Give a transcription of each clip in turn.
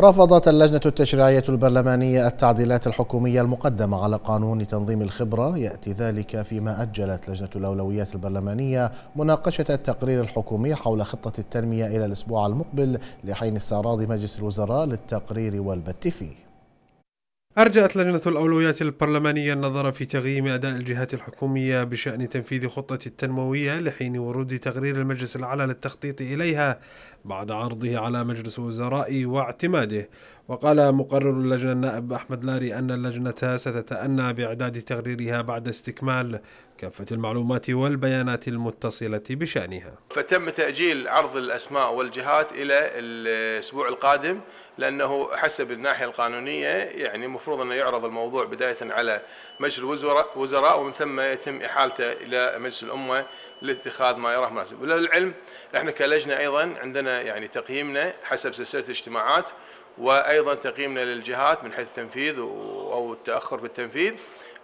رفضت اللجنة التشريعية البرلمانية التعديلات الحكومية المقدمة على قانون تنظيم الخبرة يأتي ذلك فيما أجلت لجنة الأولويات البرلمانية مناقشة التقرير الحكومي حول خطة التنمية إلى الأسبوع المقبل لحين استعراض مجلس الوزراء للتقرير والبت فيه أرجأت لجنة الأولويات البرلمانية النظر في تقييم أداء الجهات الحكومية بشأن تنفيذ خطة التنموية لحين ورود تقرير المجلس الأعلى للتخطيط إليها بعد عرضه على مجلس الوزراء واعتماده وقال مقرر اللجنة النائب أحمد لاري أن اللجنة ستتأنى بإعداد تقريرها بعد استكمال كافة المعلومات والبيانات المتصلة بشأنها فتم تأجيل عرض الأسماء والجهات إلى الأسبوع القادم لأنه حسب الناحية القانونية يعني مفروض أن يعرض الموضوع بداية على مجلس الوزراء ومن ثم يتم إحالته إلى مجلس الأمة لاتخاذ ما يراه مناسب وللعلم احنا كلجنه ايضا عندنا يعني تقييمنا حسب سلسله الاجتماعات وايضا تقييمنا للجهات من حيث التنفيذ او التاخر في التنفيذ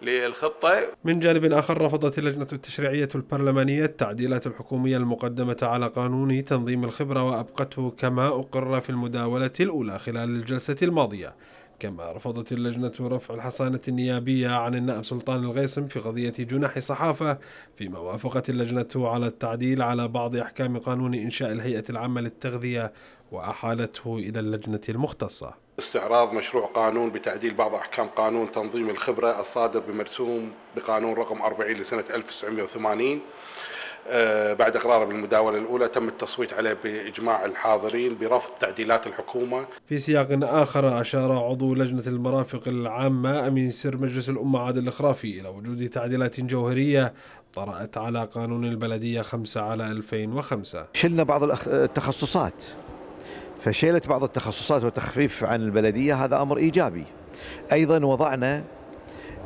للخطة من جانب آخر رفضت اللجنة التشريعية البرلمانية التعديلات الحكومية المقدمة على قانون تنظيم الخبرة وأبقته كما أقر في المداولة الأولى خلال الجلسة الماضية كما رفضت اللجنة رفع الحصانة النيابية عن النائب سلطان الغيسم في قضية جناح صحافة فيما وافقت اللجنة على التعديل على بعض أحكام قانون إنشاء الهيئة العامة للتغذية وأحالته إلى اللجنة المختصة استعراض مشروع قانون بتعديل بعض أحكام قانون تنظيم الخبرة الصادر بمرسوم بقانون رقم 40 لسنة 1980 آه، بعد اقراره بالمداوله الاولى تم التصويت عليه باجماع الحاضرين برفض تعديلات الحكومه. في سياق اخر اشار عضو لجنه المرافق العامه امين سر مجلس الامه عادل الخرافي الى وجود تعديلات جوهريه طرات على قانون البلديه 5 على 2005. شلنا بعض التخصصات فشيلت بعض التخصصات وتخفيف عن البلديه هذا امر ايجابي. ايضا وضعنا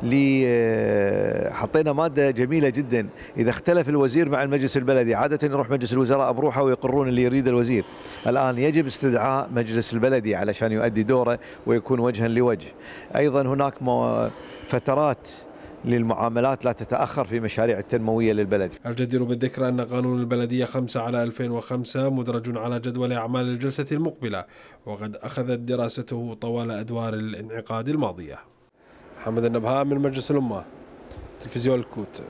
آه، حطينا ماده جميله جدا اذا اختلف الوزير مع المجلس البلدي عاده يروح مجلس الوزراء بروحه ويقرون اللي يريد الوزير الان يجب استدعاء مجلس البلدي علشان يؤدي دوره ويكون وجها لوجه ايضا هناك فترات للمعاملات لا تتأخر في مشاريع التنموية للبلد الجدير بالذكر أن قانون البلدية 5 على 2005 مدرج على جدول أعمال الجلسة المقبلة وقد أخذت دراسته طوال أدوار الانعقاد الماضية محمد النبهاء من مجلس الأمة تلفزيون الكوت